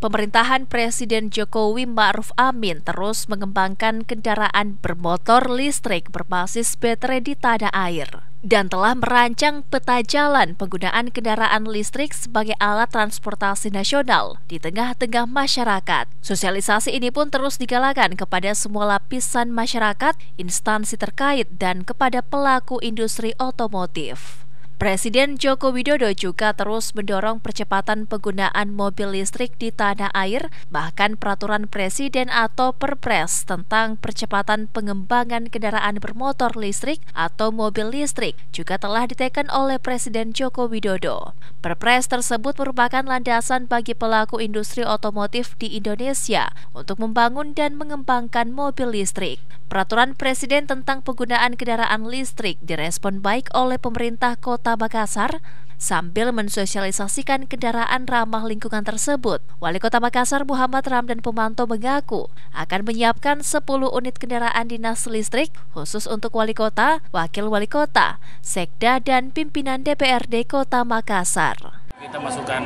Pemerintahan Presiden Jokowi Ma'ruf Amin terus mengembangkan kendaraan bermotor listrik berbasis baterai di tanah air dan telah merancang peta jalan penggunaan kendaraan listrik sebagai alat transportasi nasional di tengah-tengah masyarakat. Sosialisasi ini pun terus digalakkan kepada semua lapisan masyarakat, instansi terkait, dan kepada pelaku industri otomotif. Presiden Joko Widodo juga terus mendorong percepatan penggunaan mobil listrik di tanah air, bahkan peraturan presiden atau Perpres tentang percepatan pengembangan kendaraan bermotor listrik atau mobil listrik juga telah diteken oleh Presiden Joko Widodo. Perpres tersebut merupakan landasan bagi pelaku industri otomotif di Indonesia untuk membangun dan mengembangkan mobil listrik. Peraturan presiden tentang penggunaan kendaraan listrik direspon baik oleh pemerintah kota Kota Makassar sambil mensosialisasikan kendaraan ramah lingkungan tersebut. Wali Kota Makassar Muhammad Ramdan Pemanto mengaku akan menyiapkan 10 unit kendaraan dinas listrik khusus untuk wali kota, wakil wali kota, sekda, dan pimpinan DPRD Kota Makassar. Kita masukkan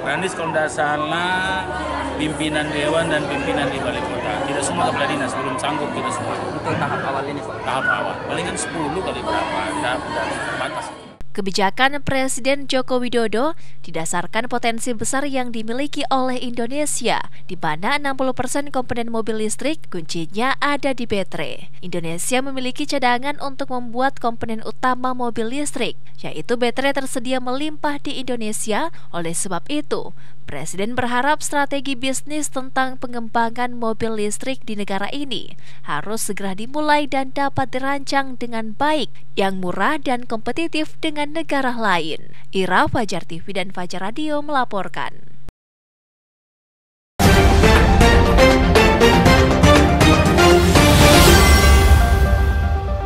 Ranis Kondasana, pimpinan dewan dan pimpinan di wali kota. Tidak semua kepala dinas belum sanggup kita semua. Untuk tahap awal ini, Pak. Tahap awal. Palingan 10 kali berapa? Tahap dan batas. Kebijakan Presiden Joko Widodo didasarkan potensi besar yang dimiliki oleh Indonesia, di mana 60% komponen mobil listrik kuncinya ada di baterai. Indonesia memiliki cadangan untuk membuat komponen utama mobil listrik yaitu baterai tersedia melimpah di Indonesia. Oleh sebab itu, Presiden berharap strategi bisnis tentang pengembangan mobil listrik di negara ini harus segera dimulai dan dapat dirancang dengan baik, yang murah dan kompetitif dengan negara lain. Ira Fajar TV dan Fajar Radio melaporkan.